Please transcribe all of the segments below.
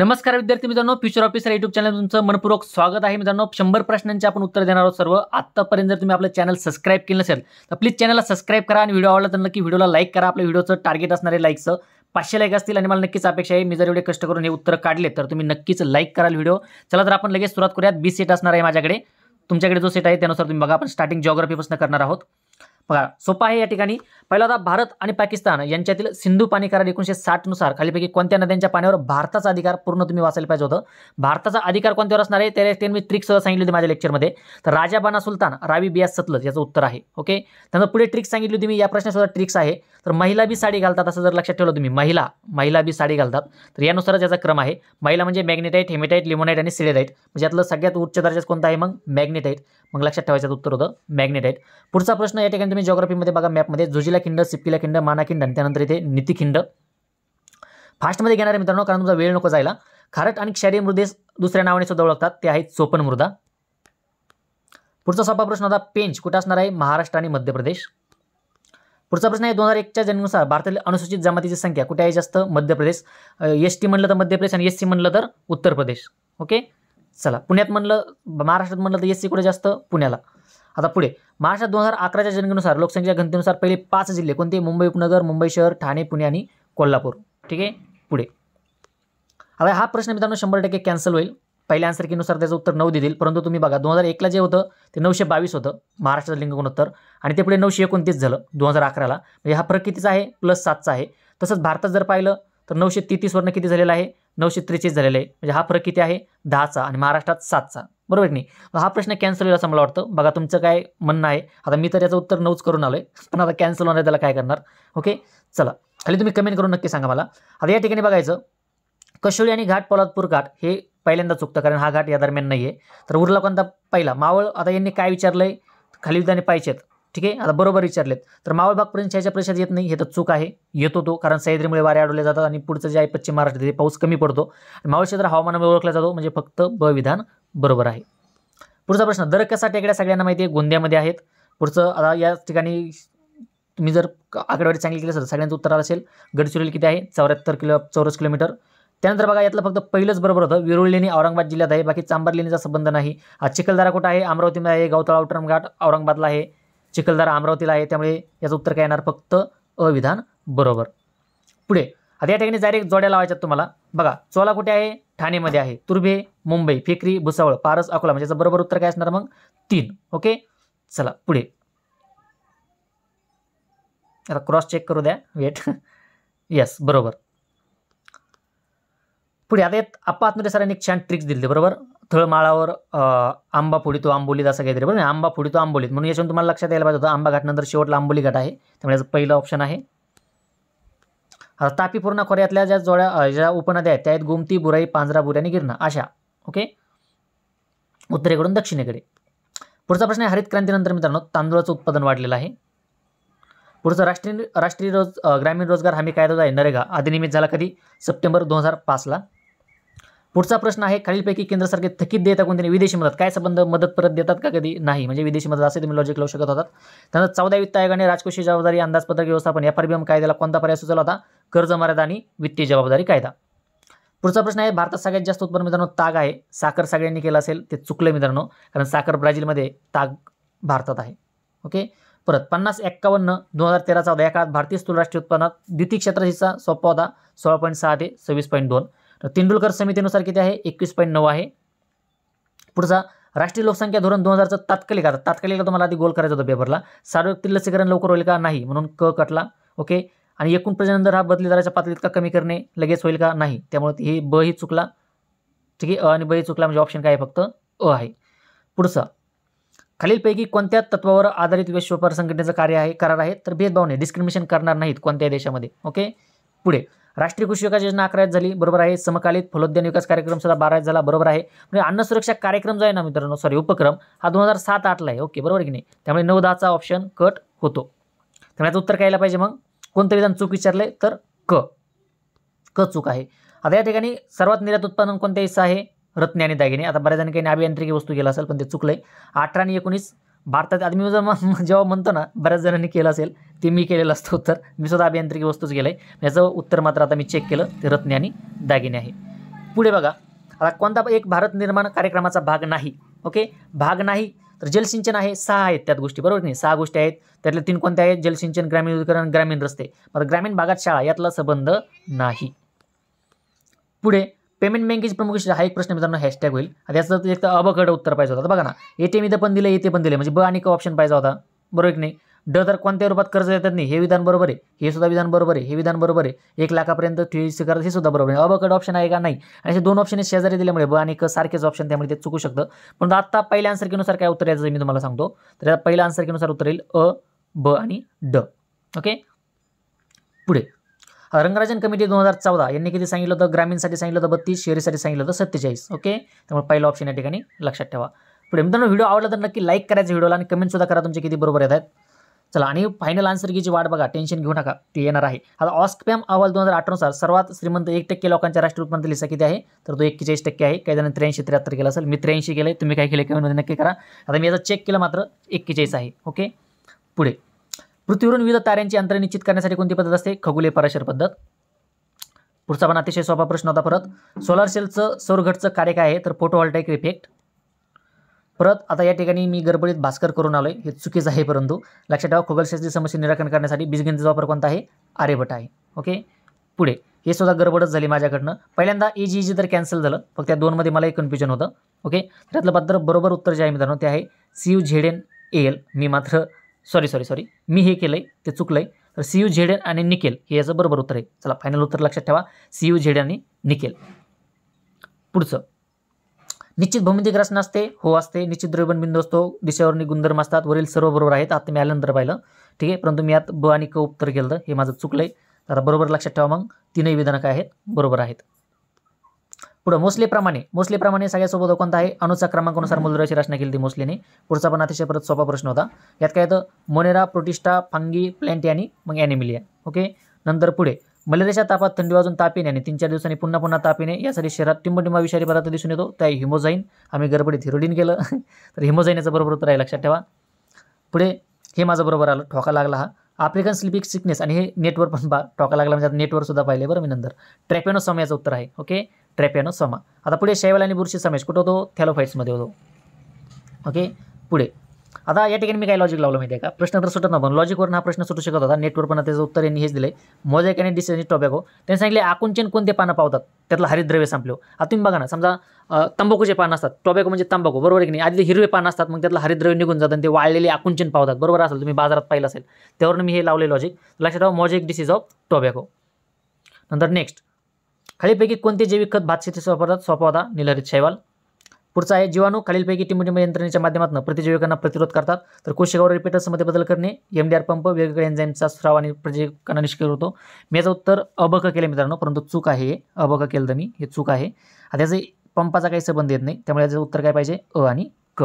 नमस्कार विद्यार्थी मित्रांनो फ्युचर ऑफिसर युट्यूब चॅनल तुमचं मनपूर्वक स्वागत आहे मित्रांनो शंभर प्रश्नांचे आपण उत्तर देणार आहोत सर्व आतापर्यंत जर तुम्ही आपलं चॅनल सबस्क्राईब केलं नसेल तर प्लीज चॅनलला सबस्क्राईब करा आणि व्हिडिओ आवडला तर नक्की व्हिडिओला लाईक करा आपल्या व्हिडिओचं टार्गेट असणारे लाईकचं पाचशे लाईक असतील आणि मला नक्कीच अपेक्षा आहे मी जर एवढे कष्ट करून हे उत्तर काढले तर तुम्ही नक्कीच लाईक कराल व्हिडिओ चला तर आपण लगेच सुरुवात करूयात बी सेट असणार आहे माझ्याकडे तुमच्याकडे जो सेट आहे त्यानुसार तुम्ही बघा आपण स्टार्टिंग जॉग्राफीपासून करणार आहोत बघा सोपा आहे या ठिकाणी पहिला होता भारत आणि पाकिस्तान यांच्यातील सिंधू पाणी करार एकोणीशे साठनुसार खालीपैकी कोणत्या नद्यांच्या पाण्यावर भारताचा अधिकार पूर्ण तुम्ही वाचायला पाहिजे होतं भारताचा अधिकार कोणत्यावर असणार आहे त्याला ते मी ट्रिक्स सांगितली होती माझ्या लेक्चरमध्ये तर राजा बाना सुलतान रावी बियास सतलज याचं उत्तर आहे ओके त्यानंतर पुढे ट्रिक्स सांगितली होती मी या प्रश्नासुद्धा ट्रिक्स आहे तर महिला बी साडी घालतात असं जर लक्षात ठेवलं तुम्ही महिला महिला बी साडी घालतात तर यानुसारच याचा क्रम आहे महिला म्हणजे मॅग्नेटाईट हेमेटाईट लिमोनाईट आणि सिलेडाईट म्हणजे यातलं सगळ्यात उच्च दर्जाचं कोणतं आहे मग मॅग्नेटाईट मग लक्षात ठेवायचं उत्तर होतं मॅग्नेटाईट पुढचा प्रश्न या ठिकाणी तुम्ही जॉग्राफीमध्ये बघा मॅपमध्ये जोजिला खिंड सिपकिला खिंड माना आणि त्यानंतर इथे नितीखिंड फास्टमध्ये घेणार मित्रांनो कारण तुमचा वेळ नको जायला खारट आणि क्षारीय मृदेस दुसऱ्या नावाने सुद्धा ओळखतात ते आहेत चोपन मृदा पुढचा सोपा प्रश्न आता पेंच कुठं असणार आहे महाराष्ट्र आणि मध्य प्रदेश पुढचा प्रश्न आहे दोन हजार एकच्या जन्मनुसार भारतातील अनुसूचित जमातीची संख्या कुठे आहे जास्त मध्य प्रदेश एस टी म्हणलं तर मध्य प्रदेश आणि एस सी म्हणलं तर उत्तर प्रदेश ओके चला पुण्यात म्हणलं महाराष्ट्रात म्हणलं तर एस सी कुठे जास्त पुण्याला आता पुढे महाराष्ट्रात दोन हजार अकराच्या जनगणनुसार लोकसंख्या घनतेनुसार पहिले पाच जिल्हे कोणते मुंबई उपनगर मुंबई शहर ठाणे पुणे आणि कोल्हापूर ठीक आहे पुढे आता हा प्रश्न मित्रांनो शंभर टक्के कॅन्सल होईल पहिल्या नुसार त्याचं उत्तर नऊ देतील परंतु तुम्ही बघा दोन हजार एकला जे होतं ते नऊशे बावीस होतं महाराष्ट्राचं लिंग गुणोत्तर आणि ते पुढे नऊशे एकोणतीस झालं दोन हजार अकराला म्हणजे हा फरक कितीचा आहे प्लस सातचा आहे तसंच भारतात जर पाहिलं तर नऊशे तेहतीसवरनं किती झालेला आहे नऊशे त्रेचाळीस झालेलं आहे म्हणजे हा फरक किती आहे दहाचा आणि महाराष्ट्रात सातचा बरोबर नाही हा प्रश्न कॅन्सल होईल असं मला वाटतं बघा तुमचं काय म्हणणं आहे आता मी तर याचं उत्तर नऊच करून आलो आहे पण आता कॅन्सल होणार त्याला काय करणार ओके चला खाली तुम्ही कमेंट करून नक्की सांगा मला आता या ठिकाणी बघायचं कशोळी आणि घाट पोलादपूर घाट हे पहिल्यांदा चुकतं कारण हा घाट या दरम्यान नाही आहे तर उरला कोणता पहिला मावळ आता यांनी काय विचारलं आहे खाली विधाने पाहिजेत ठीक आहे आता बरोबर विचारलेत तर पर्यंत छायच्या प्रदेशात येत नाही हे तर चूक आहे येतो तो कारण सह्याद्रीमुळे वारे अडवले जातात आणि पुढचं जे आहे पश्चिम महाराष्ट्र तिथे पाऊस कमी पडतो मावळ क्षेत्र हवामानामुळे ओळखला जातो म्हणजे फक्त ब विधान बरोबर आहे पुढचा प्रश्न कसा टेकड्या सगळ्यांना माहिती आहे गोंद्यामध्ये आहेत पुढचं आता या ठिकाणी तुम्ही जर आकडेवारी चांगली केली असेल सगळ्यांचं उत्तर असेल गडचिरोली किती आहे चौऱ्याहत्तर किलो चौरस किलोमीटर त्यानंतर बघा यातलं फक्त पहिलंच बरोबर होतं विरुळ लेणी औरंगाबाद जिल्ह्यात आहे बाकी चांबार लेणीचा संबंध नाही चिखलदारा कुठं आहे अमरावतीमध्ये आहे गवताळा उटरम घाट औरंगाबादला आहे चिखलदरा अमरावतीला आहे त्यामुळे याचं उत्तर काय येणार फक्त अविधान बरोबर पुढे आता या ठिकाणी डायरेक्ट जोड्या लावायच्यात तुम्हाला बघा चोला कुठे आहे ठाणेमध्ये आहे तुर्भे मुंबई फेकरी भुसावळ पारस अकोला म्हणजे याचं बरोबर उत्तर काय असणार मग तीन ओके चला पुढे आता क्रॉस चेक करू द्या वेट येस बरोबर पुढे आता आप्पा सरांनी एक छान ट्रिक्स दिली बरोबर तळमाळावर आंबा तो आंबोलीत असं काहीतरी बरोबर आंबा तो आंबोलीत म्हणून याच्यावर तुम्हाला लक्षात यायला पाहिजे होतं आंबा घाटनंतर शेवटला आंबोली घाट आहे त्यामुळे याचं पहिलं ऑप्शन आहे आता तापी खोऱ्यातल्या ज्या जोड्या ज्या उपनद्या आहेत त्या आहेत गोमती बुराई पांजरा बुरी आणि गिरणा अशा ओके उत्तरेकडून दक्षिणेकडे पुढचा प्रश्न आहे हरित क्रांतीनंतर मित्रांनो तांदूळाचं उत्पादन वाढलेलं आहे पुढचं राष्ट्रीय राष्ट्रीय रोज ग्रामीण रोजगार हमी कायदा आहे नरेगा अधिनियमित झाला कधी सप्टेंबर दोन हजार पाचला पुढचा प्रश्न आहे खालीलपैकी केंद्र केंद्रसारखे थकीत देता कोणत्याने विदेशी मदत काय संबंध मदत परत देतात का कधी नाही म्हणजे विदेशी मदत असे तुम्ही लॉजिक लावू शकत होतात त्यानंतर चौदा वित्त आयोगाने राजकोषीय जबाबदारी अंदाजपत्रक व्यवस्थापन या परिभ्रम कायद्याला कोणता पर्याय सुचवला होता कर्ज मर्यादा आणि वित्तीय जबाबदारी कायदा पुढचा प्रश्न आहे भारतात सगळ्यात जास्त उत्पन्न मित्रांनो ताग आहे साखर सगळ्यांनी केलं असेल ते चुकलं मित्रांनो कारण साखर ब्राझीलमध्ये ताग भारतात आहे ओके परत पन्नास एक्कावन्न दोन हजार तेरा चौदा या काळात भारतीय स्थूल राष्ट्रीय उत्पन्नात द्वितीय क्षेत्राचा सोपा होता सोळा पॉईंट सहा ते सव्वीस पॉईंट दोन तर तेंडुलकर समितीनुसार किती आहे एकवीस पॉईंट नऊ आहे पुढचा राष्ट्रीय लोकसंख्या धोरण दोन हजारचं तात्कालिक आता तात्कालिक तुम्हाला आधी गोल करायचा होता पेपरला सार्वत्रिक लसीकरण लवकर होईल का नाही म्हणून क कटला ओके आणि एकूण प्रजनन दर हा बदली दराच्या पातळीत का कमी करणे लगेच होईल का नाही त्यामुळे हे ब ही चुकला ठीक आहे अ आणि ब ही चुकला म्हणजे ऑप्शन काय आहे फक्त अ आहे पुढचं खालीलपैकी कोणत्या तत्वावर आधारित विश्व व्यापार संघटनेचं कार्य आहे करार आहे तर भेदभाव नाही डिस्क्रिमिनेशन करणार नाहीत कोणत्याही देशामध्ये ओके पुढे राष्ट्रीय कृषी विकास योजना अकरा झाली बरोबर आहे समकालीत फलोद्यान विकास कार्यक्रम सुद्धा बारा झाला बरोबर आहे म्हणजे अन्न सुरक्षा कार्यक्रम जो आहे ना मित्रांनो सॉरी उपक्रम हा दोन हजार सात आठला आहे ओके बरोबर की नाही त्यामुळे नऊ दहाचा ऑप्शन कट होतो त्यामुळे याचं उत्तर काय पाहिजे मग कोणतं विधान चूक विचारलंय तर क क चूक आहे आता या ठिकाणी सर्वात निर्यात उत्पादन कोणत्या हिस्सा आहे रत्ना आणि दागिने आता बऱ्याच जण काही अभियांत्रिकी वस्तू गेला असेल पण ते चुकलंय अठरा आणि एकोणीस भारतात आदमी जेव्हा म्हणतो ना बऱ्याच जणांनी केलं असेल ते मी केलेलं असतं उत्तर मी स्वतः अभियांत्रिकी वस्तूच गेलं आहे याचं उत्तर मात्र आता मी चेक केलं ते रत्ने आणि दागिने आहे पुढे बघा आता कोणता एक भारत निर्माण कार्यक्रमाचा भाग नाही ओके भाग नाही तर जलसिंचन आहे सहा आहेत त्यात गोष्टी बरोबर नाही सहा गोष्टी आहेत त्यातले तीन कोणत्या आहेत जलसिंचन ग्रामीण विद्युतीकरण ग्रामीण रस्ते मात्र ग्रामीण भागात शाळा यातला संबंध नाही पुढे पेमेंट बँकेची प्रमुख हा एक प्रश्न मित्रांनो हॅशटॅग होईल आणि एक अबकड उत्तर पाहिजे होता बघा ना एटीएम इथं पण दिलं इथे पण दिले म्हणजे ब आणि क ऑप्शन पाहिजे होता बरोबर की नाही ड तर कोणत्या रूपात कर्ज देतात नाही हे विधान बरोबर आहे हे सुद्धा विधान बरोबर आहे हे विधान बरोबर आहे एक लाखापर्यंत ठेवी स्वीकारत हे सुद्धा बरोबर आहे अबकड ऑप्शन आहे का नाही आणि असे दोन ऑप्शन शेजारी दिल्यामुळे ब आणि क सारखेच ऑप्शन त्यामुळे ते चुकू शकतं पण आत्ता पहिल्या आन्सर काय उत्तर यायचं मी तुम्हाला सांगतो तर पहिला आन्सर उत्तर येईल अ ब आणि ड ओके पुढे रंगराजन कमिटी दोन हजार चौदा यांनी किती सांगितलं होतं ग्रामीणसाठी सांगितलं होतं बत्तीस शहरीसाठी सांगितलं होतं सत्तेचाळीस ओके त्यामुळे पहिलं ऑप्शन या ठिकाणी लक्षात ठेवा पुढे मित्रांनो व्हिडिओ आवडला तर नक्की लाईक करायचं व्हिडिओला आणि कमेंटसुद्धा करा तुमचे किती बरोबर येत आहेत चला आणि फायनल आन्सर की जी वाट बघा टेन्शन घेऊ नका ते येणार आहे आता ऑस्कपॅम अहवाल दोन हजार अठरानुसार सर्वात श्रीमंत एक टक्के लोकांच्या राष्ट्रीय उत्पन्न लिसा किती आहे तर तो एक्केचाळीस टक्के आहे काही जण त्र्याऐंशी त्र्याहत्तर केला असेल मी त्र्याऐंशी केलं तुम्ही काय केलं कमेंटमध्ये नक्की करा आता मी याचा चेक केला मात्र एक्केचाळीस आहे ओके पुढे पृथ्वीवरून विविध ताऱ्यांची अंतर निश्चित करण्यासाठी कोणती पद्धत असते खगोले पराशर पद्धत पुढचा पण अतिशय सोपा प्रश्न होता परत सोलार सेलचं सौरघटचं कार्य काय आहे तर हॉल्टाईक इफेक्ट परत आता या ठिकाणी मी गडबडीत भास्कर करून आलोय हे चुकीचं आहे परंतु लक्षात ठेवा खगोलशास्त्री समस्या निराकरण करण्यासाठी बीजगणिताचा वापर कोणता आहे आर्यभट आहे ओके पुढे हे सुद्धा गडबडच झाली माझ्याकडनं पहिल्यांदा ए जी जी तर कॅन्सल झालं फक्त त्या दोनमध्ये मला एक कन्फ्युजन होतं ओके त्यातलं पत्र बरोबर उत्तर जे आहे मित्रांनो ते आहे C U Z N A L मी मात्र सॉरी सॉरी सॉरी मी हे केलं ते चुकलं तर सी यू झेड आणि निकेल हे याचं बरोबर उत्तर आहे चला फायनल उत्तर लक्षात ठेवा सी यू झेड आणि निकेल पुढचं निश्चित भौमितिक रचना असते हो असते निश्चित द्रव्यबन बिंदू असतो दिशावरणी गुणधर्म असतात वरील सर्व बरोबर आहेत आता मी आल्यानंतर पाहिलं ठीक आहे परंतु मी यात ब आणि क उत्तर केलं हे माझं चुकलं आहे तर बरोबर लक्षात ठेवा मग तीनही विधानं काय आहेत बरोबर आहेत पुढं मोसलेप्रमाणे मोसलेप्रमाणे सगळ्यासोबत कोणता आहे अणुचा क्रमांकानुसार मूलद्रव्याची रचना केली ती मोसलेने पुढचा पण अतिशय परत सोपा प्रश्न होता यात काय येतं मोनेरा प्रोटिस्टा फांगी प्लॅन्टी आणि मग ॲनिमिलिया ओके नंतर पुढे मलेरियाच्या तापात थंडी वाजून तापीने आणि तीन चार दिवसांनी पुन्हा पुन्हा तापीने यासाठी शहरात टिंबटिंबा विषारी पदार्थ दिसून येतो त्या हिमोझाईन आम्ही गरबडीत हिरोडीन केलं तर हिमोझाईन बरोबर उत्तर आहे लक्षात ठेवा पुढे हे माझं बरोबर आलं ठोका लागला हा आफ्रिकन स्लिपिक सिकनेस आणि हे नेटवर पण बा टॉका लागला म्हणजे नेटवर सुद्धा पाहिले बरं मी नंतर ट्रॅपेनोसॉम याचं उत्तर आहे ओके त्रेप्याण्णव समा आता पुढे शैवाल आणि बुरशी समेश कुठं होतो थॅलोफाईट्समध्ये होतो ओके पुढे आता या ठिकाणी मी काय लॉजिक लावलं माहिती आहे का प्रश्न तर सुटत ना पण लॉजिकवरून हा प्रश्न सुटू शकत होता नेटवर पण त्याचं उत्तर यांनी हेच दिले मोझेक आणि डिसेज टोबॅको त्यांनी सांगितले आकुंचन कोणते पानं पावतात त्यातलं हरितद्रव्य संपलो आता तुम्ही बघा ना समजा तंबाखूचे पानं असतात टोबॅको म्हणजे तंबाखू बरोबर की नाही आधी हिरवे पानं असतात मग त्यातलं हरितद्रव्य निघून जातात ते वाळलेले आकुंचन पावतात बरोबर असेल तुम्ही बाजारात पाहिलं असेल त्यावरून मी हे लावले लॉजिक लक्षात ठेवा एक डिसीज ऑफ टोबॅको नंतर नेक्स्ट खालीलपैकी कोणते जैविक खत भात शेतीस वापरतात सोपा होता निलहरित शैवाल पुढचा आहे जीवाणू खालीलपैकी टिंबटिंब यंत्रणेच्या माध्यमातून प्रतिजैविकांना प्रतिरोध करतात तर कोशिकावर रिपीटर्समध्ये बदल करणे एम डी आर पंप वेगवेगळ्या एन्झाईमचा स्राव आणि प्रतिजैविकांना निष्क्रिय होतो मी याचं उत्तर अबक केलं मित्रांनो परंतु चूक आहे हे अबक केलं तर मी हे चूक आहे आता पंपाचा काही संबंध येत नाही त्यामुळे याचं उत्तर काय पाहिजे अ आणि क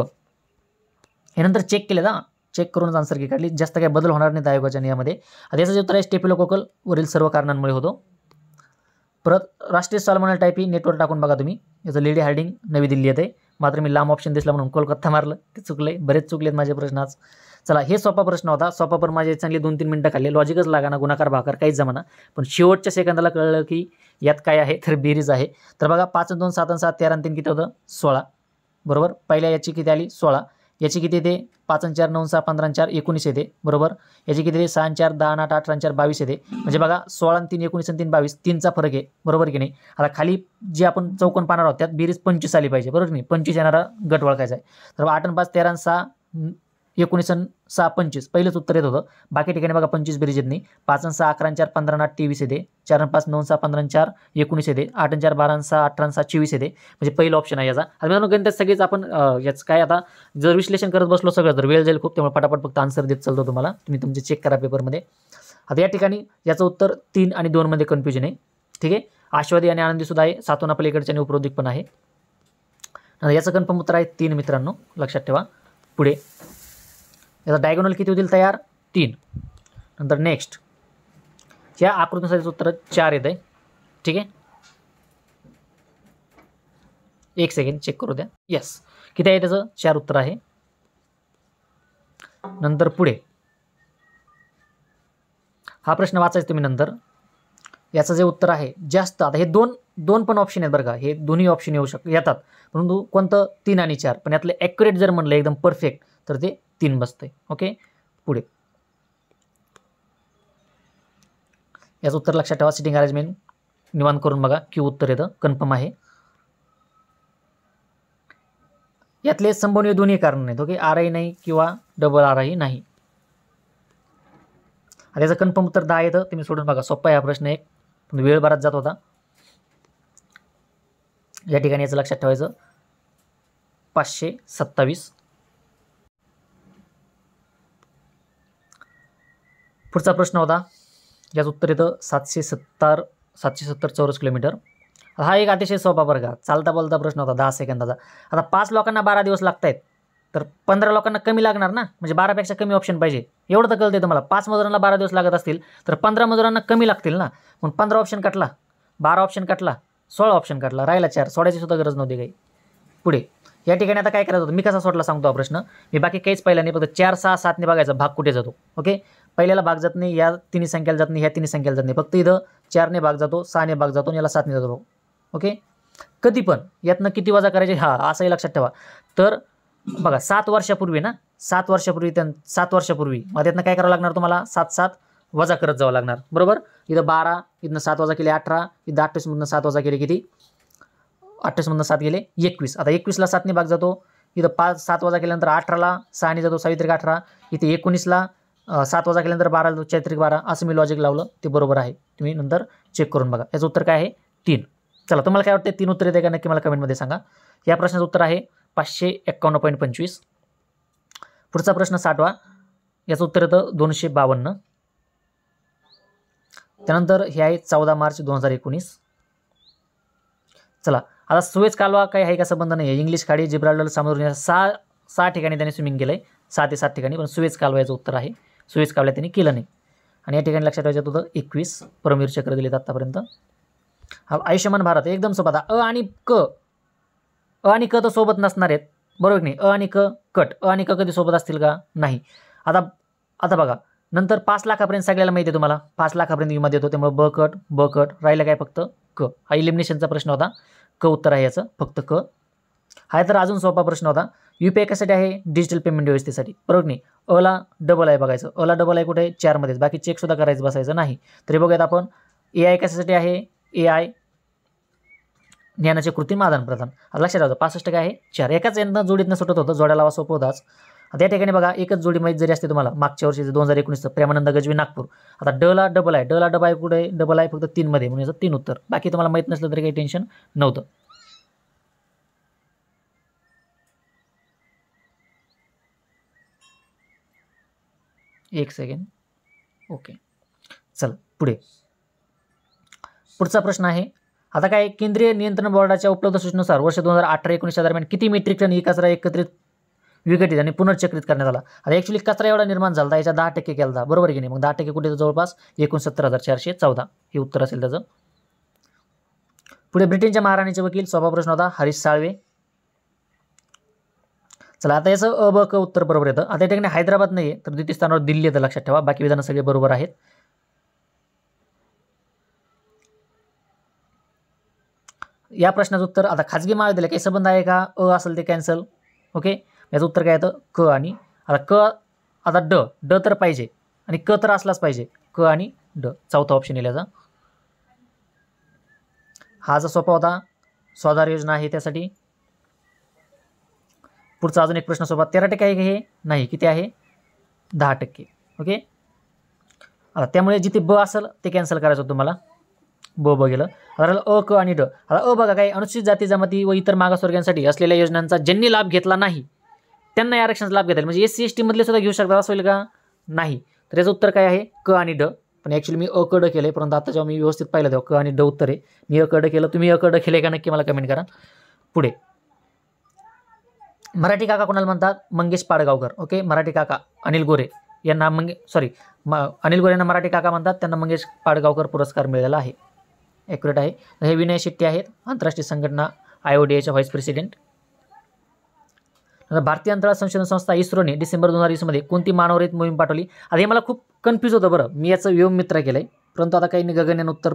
हे नंतर चेक केलं ना चेक करूनच आन्सर की काढली जास्त काही बदल होणार नाही आयोगाच्या नियमामध्ये आता याचं जे उत्तर आहे स्टेपिलोकोकल वरील सर्व कारणांमुळे होतो परत राष्ट्रीय सॉलमनल टाईप ही नेटवर टाकून बघा तुम्ही याचं लेडी हार्डिंग नवी दिल्ली येते मात्र मी लांब ऑप्शन दिसला म्हणून कोलकाता मारलं ते चुकले बरेच चुकले आहेत माझे प्रश्न आज चला हे सोपा प्रश्न होता सोपा पण माझे चांगले दोन तीन मिनटं खाल्ले लॉजिकच लागाना गुणाकार भाकार काहीच जमाना पण शेवटच्या सेकंदाला कळलं की यात काय आहे तर बेरीज आहे तर बघा पाच दोन सात आणि सात तेरा तीन किती होतं सोळा बरोबर पहिल्या याची किती आली सोळा याचे किती येते पाच चार नऊ सहा पंधरा चार एकोणीस येते बरोबर याचे किती येते सहा चार दहा आठ अठरा चार बावीस येते म्हणजे बघा सोळा आणि तीन एकोणीस आणि तीन बावीस तीनचा फरक आहे बरोबर की नाही आता खाली जे आपण चौकन पाहणार आहोत त्यात बेरीज पंचवीस आली पाहिजे बरोबर नाही पंचवीस येणारा गट ओळखायचा आहे तर आठ आणि पाच तेरा सहा एकोणीस सहा पंचवीस पहिलंच उत्तर येत होतं बाकी ठिकाणी बघा पंचवीस बेरीज येत नाही पाच सहा अकरा चार पंधरा आठ तेवीस येते चार पाच नऊ सहा पंधरा चार एकोणीस येते आठ चार बारा सहा अठरा सहा चोवीस येते म्हणजे पहिलं ऑप्शन आहे याचा आता मित्रांनो गणित सगळेच आपण याचं काय आता जर विश्लेषण करत बसलो सगळं तर वेळ जाईल खूप त्यामुळे पटापट फक्त आन्सर देत चालतो तुम्हाला तुम्ही तुमचे चेक करा पेपरमध्ये आता या ठिकाणी याचं उत्तर तीन आणि दोनमध्ये कन्फ्युजन आहे ठीक आहे आश्वादी आणि आनंदी सुद्धा आहे आपल्या इकडचे आणि उपरोधिक पण आहे याचं कन्फर्म उत्तर आहे तीन मित्रांनो लक्षात ठेवा पुढे याचा डायगोनल किती होतील तयार तीन नंतर नेक्स्ट या आकृतीसाठी उत्तर चार येत आहे ठीक आहे एक सेकंड चेक करू द्या येस किती आहे त्याचं चार उत्तर आहे नंतर पुढे हा प्रश्न वाचायचा तुम्ही नंतर याचं जे उत्तर आहे जास्त आता हे दोन दोन पण ऑप्शन आहेत बरं का हे दोन्ही ऑप्शन येऊ शक येतात परंतु कोणतं तीन आणि चार पण यातलं ॲक्युरेट जर म्हणलं एकदम परफेक्ट तर ते तीन बसते ओके पुढे याचं उत्तर लक्षात ठेवा सिटिंग अरेंजमेंट निवान करून बघा क्यू उत्तर येतं कन्फर्म आहे यातले संभवनीय दोन्ही कारण नाहीत ओके आर आय नाही किंवा डबल आर आय नाही याचं कन्फर्म उत्तर दहा येतं तुम्ही सोडून बघा सोप्पा हा प्रश्न एक वेळ बराच जात होता या ठिकाणी याचं लक्षात ठेवायचं पाचशे सत्तावीस पुढचा प्रश्न होता याचं उत्तर येतं सातशे सत्तर सातशे सत्तर चौरस किलोमीटर हा एक अतिशय सोपा वर्ग चालता बोलता प्रश्न होता दहा सेकंदाचा आता पाच लोकांना बारा दिवस लागत आहेत तर पंधरा लोकांना कमी लागणार ना म्हणजे बारापेक्षा कमी ऑप्शन पाहिजे एवढं तर कळते तुम्हाला पाच मजुरांना बारा दिवस लागत असतील तर पंधरा मजुरांना कमी लागतील ना पण पंधरा ऑप्शन कटला बारा ऑप्शन कटला सोळा ऑप्शन कटला राहिला चार सोड्याची सुद्धा गरज नव्हती काही पुढे या ठिकाणी आता काय करायचं होतं मी कसा सोडला सांगतो हा प्रश्न मी बाकी काहीच पाहिला नाही फक्त चार सहा सातने बघायचा भाग कुठे जातो ओके पहिल्याला भाग जात नाही या तिन्ही संख्याला जात नाही ह्या तिन्ही संख्याला जात नाही फक्त इथं चारने भाग जातो सहाने भाग जातो आणि याला सातने जातो ओके कधी पण यातनं किती वजा करायचे हा असंही लक्षात ठेवा तर बघा सात वर्षापूर्वी ना सात वर्षापूर्वी त्यां सात वर्षापूर्वी मग त्यातनं काय करावं लागणार तुम्हाला सात सात वजा करत जावं लागणार बरोबर इथं बारा इथनं सात वजा केले अठरा इथं अठ्ठावीसमधनं सात वजा केले किती अठ्ठावीसमधनं सात गेले एकवीस आता एकवीसला सातने भाग जातो इथं पाच सात वजा केल्यानंतर अठराला सहाने जातो सावित्रिक अठरा इथे एकोणीसला सात वजा केल्यानंतर बारा चैत्रिक बारा असं मी लॉजिक लावलं ते बरोबर आहे तुम्ही नंतर चेक करून बघा याचं उत्तर काय आहे तीन चला तुम्हाला काय वाटतं तीन उत्तर येते का नक्की मला कमेंटमध्ये सांगा या प्रश्नाचं उत्तर आहे पाचशे एक्कावन्न पॉईंट पंचवीस पुढचा प्रश्न साठवा याचं उत्तर येतं दोनशे बावन्न त्यानंतर हे आहे चौदा मार्च दोन हजार एकोणीस चला आता सुवेज कालवा काही आहे का संबंध नाही आहे इंग्लिश खाडी जिब्राल्डर सामोरून सहा सहा ठिकाणी त्यांनी स्विमिंग केलं आहे सहा ते सात ठिकाणी पण सुवेज कालवा याचं उत्तर आहे सुईस कावल्या त्यांनी केलं नाही आणि या ठिकाणी लक्षात ठेवायचं होतं एकवीस परमवीर चक्र दिलेत आत्तापर्यंत हा आयुष्यमान भारत एकदम सोबत अ आणि क अ आणि क तर सोबत नसणार आहेत बरोबर नाही अ आणि क कट अ आणि क कधी सोबत असतील का नाही आता आता बघा नंतर पाच लाखापर्यंत सगळ्याला माहिती आहे तुम्हाला पाच लाखापर्यंत विमा देतो त्यामुळे ब कट ब कट राहिलं काय फक्त क हा इलिमिनेशनचा प्रश्न होता क उत्तर आहे याचं फक्त क हा तर अजून सोपा प्रश्न होता यू पी आय कशासाठी आहे डिजिटल पेमेंट व्यवस्थेसाठी बरोबर नाही अला डबल आहे बघायचं अला डबल आहे कुठे आहे चारमध्येच बाकी चेकसुद्धा करायचं बसायचं नाही तरी बघूयात आपण ए आय कशासाठी आहे ए आय ज्ञानाचे कृत्रिम आदान प्रदान लक्षात राहतो पासष्ट काय आहे चार एकाच यांना न सुटत होतं जोड्या लावा सोपं होताच त्या ठिकाणी बघा एकच जोडी माहीत जरी असते तुम्हाला मागच्या वर्षी दोन हजार एकोणीसचं प्रेमानंद गजवी नागपूर आता ड ला डबल आहे ला डबल आहे कुठे डबल आहे फक्त तीनमध्ये म्हणून याचं तीन उत्तर बाकी तुम्हाला माहीत नसलं तरी काही टेन्शन नव्हतं एक सेकेंड ओके चल पुढे पुढचा प्रश्न आहे आता काय केंद्रीय नियंत्रण बोर्डाच्या उपलब्ध सूचनेनुसार वर्ष दोन हजार अठरा एकोणीसच्या दरम्यान किती मेट्रिक टन ही कचरा एकत्रित विघटित आणि पुनर्चक्रित करण्यात आला आता ॲक्च्युली कचरा एवढा निर्माण झाला होता याच्या दहा टक्के केला होता बरोबर की नाही मग दहा टक्के कुठे जवळपास एकोणसत्तर हजार चारशे चौदा हे उत्तर असेल त्याचं पुढे ब्रिटनच्या महाराणीचे वकील सोपा प्रश्न होता हरीश साळवे चला आता याचं अ ब क उत्तर बरोबर येतं आता या ठिकाणी हैदराबाद नाही आहे तर द्वितीय स्थानावर दिल्ली येतं लक्षात ठेवा बाकी विधानं सगळे बरोबर आहेत या प्रश्नाचं उत्तर आता खाजगी महाविद्यालय काही संबंध आहे का अ असेल ते कॅन्सल ओके याचं उत्तर काय येतं क आणि आता क आता ड ड तर पाहिजे आणि क तर असलाच पाहिजे क आणि ड चौथा ऑप्शन येईल याचा हा जो सोपा होता स्वाधार योजना आहे त्यासाठी पुढचा अजून एक प्रश्न सोबत तेरा टक्के आहे हे नाही किती आहे दहा टक्के ओके आता त्यामुळे जिथे ब असेल ते कॅन्सल करायचं होतं तुम्हाला ब ब गेलं आता अ क आणि ड आता अ बघा काय अनुसूचित जाती जमाती व इतर मागासवर्गांसाठी असलेल्या योजनांचा ज्यांनी लाभ घेतला नाही त्यांना या आरक्षणाचा लाभ घेता येईल म्हणजे एस सी एस टीमधले सुद्धा घेऊ शकतात असं होईल का नाही तर याचं उत्तर काय आहे क आणि ड पण ॲक्च्युली मी अ क ड केलं आहे परंतु आता जेव्हा मी व्यवस्थित पाहिलं तेव्हा क आणि ड उत्तर आहे मी अ क ड केलं तुम्ही अ क ड केलं का नक्की मला कमेंट करा पुढे मराठी काका कोणाला म्हणतात मंगेश पाडगावकर ओके मराठी काका अनिल गोरे यांना मंगे सॉरी म अनिल गोरे यांना मराठी काका म्हणतात त्यांना मंगेश पाडगावकर पुरस्कार मिळालेला आहे ॲक्युरेट आहे हे विनय शेट्टी आहेत आंतरराष्ट्रीय संघटना आय ओ डी एच्या व्हाईस प्रेसिडेंट भारतीय अंतराळ संशोधन संस्था इस्रोने डिसेंबर दोन हजार वीसमध्ये कोणती मानवरित मोहीम पाठवली आता हे मला खूप कन्फ्यूज होतं बरं मी याचं व्योम मित्र केलं आहे परंतु आता काही गगनयान उत्तर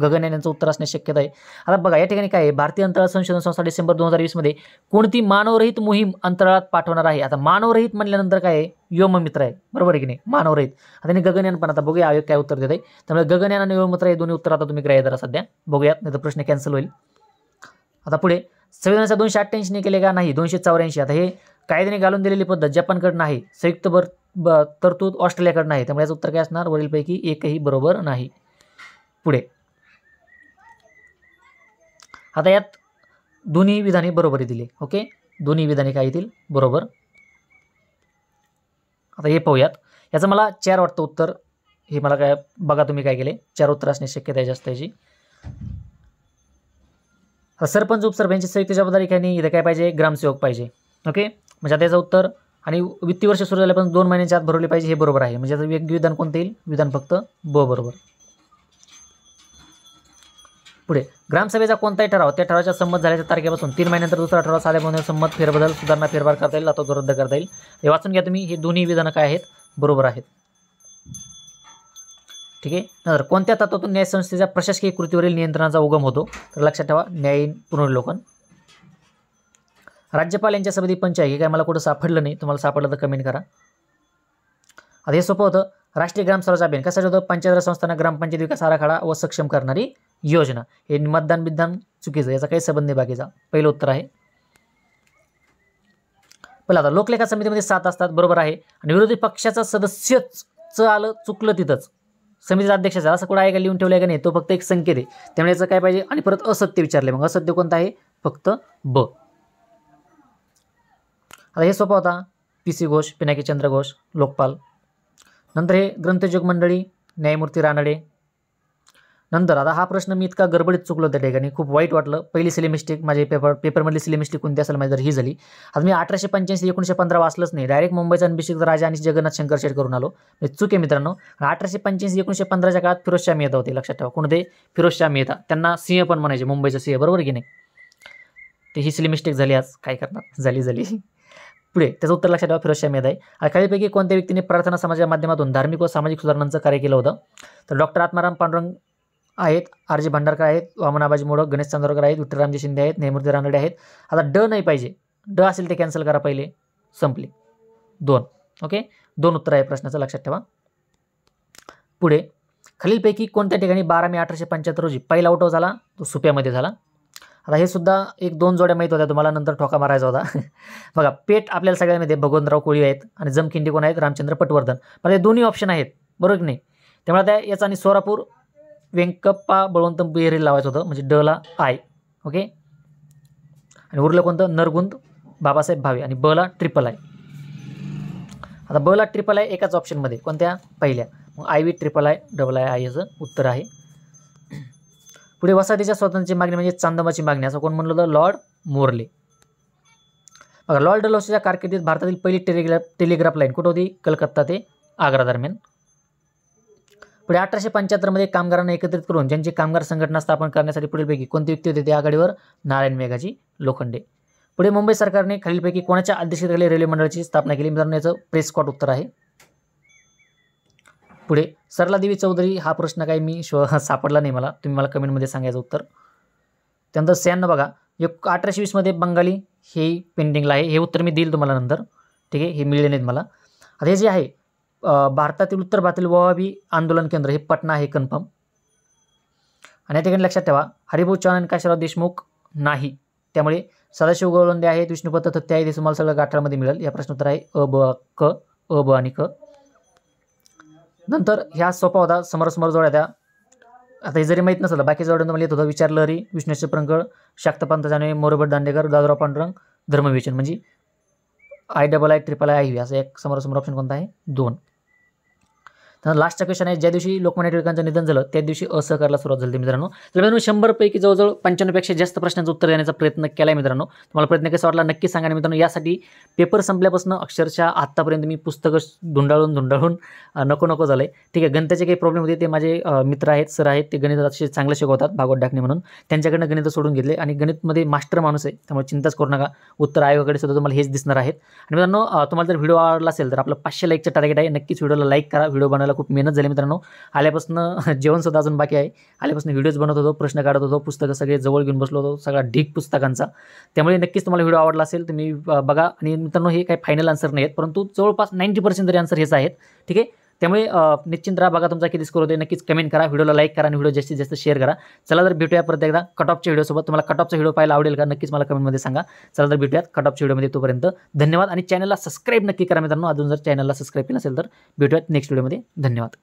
गगन यांचं उत्तर असण्याची शक्यता आहे आता बघा या ठिकाणी काय आहे भारतीय अंतराळ संशोधन संस्था डिसेंबर दोन हजार वीसमध्ये कोणती मानवरहित मोहीम अंतराळात पाठवणार आहे आता मानवरहित म्हटल्यानंतर काय आहे मित्र आहे बरोबर आहे की नाही मानवरहित आता त्यांनी गगनयान पण आता बघूया आयोग काय उत्तर देत आहे त्यामुळे गगनयान आणि योममित्र हे दोन्ही उत्तर आता तुम्ही ग्राह्य धरा सध्या बघूयात नाही तर प्रश्न कॅन्सल होईल आता पुढे संविधानाचा दोनशे अठ्ठ्याऐंशीने केले का नाही दोनशे चौऱ्याऐंशी आता हे कायद्याने घालून दिलेली पद्धत जपानकडनं आहे संयुक्त बर ब तरतूद ऑस्ट्रेलियाकडनं आहे त्यामुळे याचं उत्तर काय असणार वडीलपैकी एकही बरोबर नाही पुढे आता यात दोन्ही विधाने बरोबरी दिली ओके दोन्ही विधाने काय येतील बरोबर आता हे पाहूयात याचं मला चार वाटतं उत्तर हे मला काय बघा तुम्ही काय केले चार उत्तर असणे शक्यता आहे जास्त याची सरपंच उपसरपंच संयुक्त जबाबदारी काय नाही इथं काय पाहिजे ग्रामसेवक पाहिजे ओके म्हणजे आता याचं उत्तर आणि वित्तीय वर्ष सुरू झाल्यापासून पण दोन महिन्याच्या आत भरवले पाहिजे हे बरोबर आहे म्हणजे आता विधान कोणतं येईल विधान फक्त ब बरोबर पुढे ग्रामसभेचा कोणताही ठराव त्या ठरावाच्या संमत झाल्याच्या तारखेपासून तीन महिन्यानंतर दुसरा ठराव साधेपणे संमत फेरबदल सुधारणा फेरफार करता येईल तो रद्द करता येईल हे वाचून घ्या तुम्ही हे दोन्ही विधानं काय आहेत बरोबर आहेत ठीक आहे नंतर कोणत्या तत्वातून न्याय संस्थेच्या प्रशासकीय कृतीवरील नियंत्रणाचा उगम होतो तर लक्षात ठेवा न्यायीन पुनर्लोकन राज्यपाल यांच्या समिती पंच आहे हे काय मला कुठं सापडलं नाही तुम्हाला सापडलं तर कमेंट करा आता हे सोपं होतं राष्ट्रीय ग्राम स्वराज अभियान होतं पंचायत राज संस्थांना ग्रामपंचायत विकास आराखडा व सक्षम करणारी योजना हे मतदान विधान चुकीचं याचा काही संबंध नाही बाकीचा पहिलं उत्तर आहे पहिला आता लोकलेखा समितीमध्ये सात असतात बरोबर आहे आणि विरोधी पक्षाचा सदस्यच च आलं चुकलं तिथंच समितीचा अध्यक्ष झाला असं कुठं आहे का लिहून ठेवलं आहे का नाही तो फक्त एक संकेत आहे त्यामुळे याचं काय पाहिजे आणि परत असत्य विचारले मग असत्य कोणतं आहे फक्त ब आता हे सोपा होता पी सी घोष पिनाकी चंद्र घोष लोकपाल नंतर हे ग्रंथजग मंडळी न्यायमूर्ती रानडे नंतर आता हा प्रश्न मी इतका गडबडीत चुकलो त्या ठिकाणी खूप वाईट वाटलं पहिली सिली मिस्टेक माझे पेपर पेपरमधली सिली मिस्टेक कोणती असेल माझी जर ही झाली आता मी अठराशे पंच्याऐंशी एकोणीशे पंधरा वाचलंच नाही डायरेक्ट मुंबईचा अभिषेक राजा आणि जगन्नाथ शंकर शेट करून आलो मी चुके मित्रांनो अठराशे पंच्याऐंशी एकोणीशे पंधराच्या काळात फिरोजशाह मेहता होते लक्षात ठेवा कोणते फिरोजशाह मेहता त्यांना सिंह पण म्हणायचे मुंबईचा सिंह बरोबर की नाही ते ही सिली मिस्टेक झाली आज काय करणार झाली झाली पुढे त्याचं उत्तर लक्षात ठेवा फिरोजशा आणि खालीपैकी कोणत्या व्यक्तीने प्रार्थना समाजाच्या माध्यमातून धार्मिक व सामाजिक सुधारणांचं कार्य केलं होतं तर डॉक्टर आत्माराम पांडुरंग आहेत आर जे भांडारकर आहेत वामनाबाजी मोडक गणेश चांदोरकर आहेत विठ्ठलरामजी शिंदे आहेत नेहमूर्ती रानडे आहेत आता ड नाही पाहिजे ड असेल ते कॅन्सल करा पहिले संपले दोन ओके दोन उत्तर आहे प्रश्नाचं लक्षात ठेवा पुढे खालीलपैकी कोणत्या ठिकाणी बारा मे अठराशे पंच्याहत्तर रोजी पहिला उठाव झाला तो सुप्यामध्ये झाला आता हे सुद्धा एक दोन जोड्या माहीत होत्या तुम्हाला नंतर ठोका मारायचा होता बघा पेट आपल्याला सगळ्यांमध्ये माहिती आहे भगवंतराव कोळी आहेत आणि जमखिंडी कोण आहेत रामचंद्र पटवर्धन पण हे दोन्ही ऑप्शन आहेत बरोबर की नाही त्यामुळे त्या याचा आणि सोरापूर व्यंकप्पा बळवंत बिहेरी लावायचं होतं म्हणजे डला आय ओके आणि उरलं कोणतं नरगुंद बाबासाहेब भावे आणि बला ट्रिपल आय आता बला ट्रिपल आय एकाच ऑप्शनमध्ये कोणत्या पहिल्या मग I V triple I double I I याचं उत्तर आहे पुढे वसाहतीच्या स्वातंत्र्याची मागणी म्हणजे चांदमाची मागणी असं कोण म्हणलं होतं लॉर्ड मोरले बघा लॉर्ड डलहौसीच्या कारकिर्दीत भारतातील पहिली टेलिग्राफ टेलिग्राफ लाईन कुठं होती कलकत्ता ते आग्रा दरम्यान पुढे अठराशे पंच्याहत्तरमध्ये कामगारांना एकत्रित करून ज्यांची कामगार संघटना स्थापन करण्यासाठी पुढीलपैकी कोणती व्यक्ती होते त्या आघाडीवर नारायण मेघाजी लोखंडे पुढे मुंबई सरकारने खालीलपैकी कोणाच्या अध्यक्षतेखाली रेल्वे मंडळाची स्थापना केली मित्रांनो याचं प्रेस स्कॉट उत्तर आहे पुढे सरलादेवी चौधरी हा प्रश्न काही मी शो सापडला नाही मला तुम्ही मला कमेंटमध्ये सांगायचं उत्तर त्यानंतर शहाण्णव बघा एक अठराशे वीसमध्ये बंगाली हे पेंडिंगला आहे हे उत्तर मी देईल तुम्हाला नंतर ठीक आहे हे मिळले नाहीत मला आता हे जे आहे भारतातील उत्तर भारतातील ववाबी आंदोलन केंद्र हे पटना आहे कन्फर्म आणि या ठिकाणी लक्षात ठेवा हरिभाऊ चौहान आणि काशीराव देशमुख नाही त्यामुळे सदाशिव गोवलंदे आहेत विष्णुपत तथ्य आहे ते तुम्हाला सगळं गाठामध्ये मिळेल या प्रश्न उत्तर आहे अ ब क अ ब आणि क नंतर ह्या सोपा होता समोरासमोर जोड्या द्या आता हे जरी माहीत नसलं बाकी जोड्या तुम्हाला येत होतं विचार लहरी विष्णेश्वर प्रंकळ शाक्तपंत जाने मोरभट दांडेकर दादराव पांडुरंग धर्मविचन म्हणजे I double I triple I I V असं एक समोरासमोर ऑप्शन कोणता आहे दोन तर लास्टचा क्वेश्चन आहे ज्या दिवशी लोकमान्य टिळकांचं निधन झालं त्या दिवशी असहकारला सुरुवात झाली मित्रांनो तर मित्रांनो शंभरपैकी जवळजवळ पंच्याण्णवपेक्षा जास्त प्रश्नांचं उत्तर देण्याचा प्रयत्न केला आहे मित्रांनो तुम्हाला प्रयत्न कसा वाटला नक्की सांगा आणि मित्रांनो यासाठी पेपर संपल्यापासून अक्षरशः आत्तापर्यंत मी पुस्तकं धुंडाळून धुंडाळून नको नको झालं ठीक आहे गणिताचे काही प्रॉब्लेम होते ते माझे मित्र आहेत सर आहेत ते गणित अतिशय चांगले शिकवतात भागवत डाकणे म्हणून त्यांच्याकडनं गणित सोडून घेतले आणि गणितमध्ये मास्टर माणूस आहे त्यामुळे चिंताच करू नका उत्तर आयोगाकडे सुद्धा तुम्हाला हेच दिसणार आहेत आणि मित्रांनो तुम्हाला जर व्हिडिओ आवडला असेल तर आपलं पाचशे लाईकचं टार्गेट आहे नक्कीच व्हिडिओला लाईक करा व्हिडिओ बनवला मला खूप मेहनत झाली मित्रांनो आल्यापासून जेवणसुद्धा अजून बाकी आहे आल्यापासून व्हिडिओज बनवत होतो प्रश्न काढत होतो पुस्तकं सगळे जवळ घेऊन बसलो होतो सगळा ढीक पुस्तकांचा त्यामुळे नक्कीच तुम्हाला व्हिडिओ आवडला असेल तुम्ही बघा आणि मित्रांनो हे काही फायनल आन्सर नाही आहेत परंतु जवळपास नाईंटी पर्सेंट तरी आन्सर हेच आहेत ठीक आहे त्यामुळे निश्चिंत राहा बघा तुमचा किती स्कोर होते नक्कीच कमेंट करा व्हिडिओला लाईक करा आणि व्हिडिओ जास्तीत जास्त शेअर करा चला तर भेटूया परत एकदा कट ऑफच्या व्हिडिओसोबत तुम्हाला कट ऑफचा व्हिडिओ पाहायला आवडेल का नक्कीच मला कमेंटमध्ये सांगा चला तर भेटूयात कट ऑफच्या व्हिडिओमध्ये तोपर्यंत धन्यवाद आणि चॅनलला सबस्क्राईब नक्की करा मित्रांनो अजून जर चॅनलला सबस्क्राईब केलं असेल तर भेटूयात नेक्स्ट व्हिडिओमध्ये धन्यवाद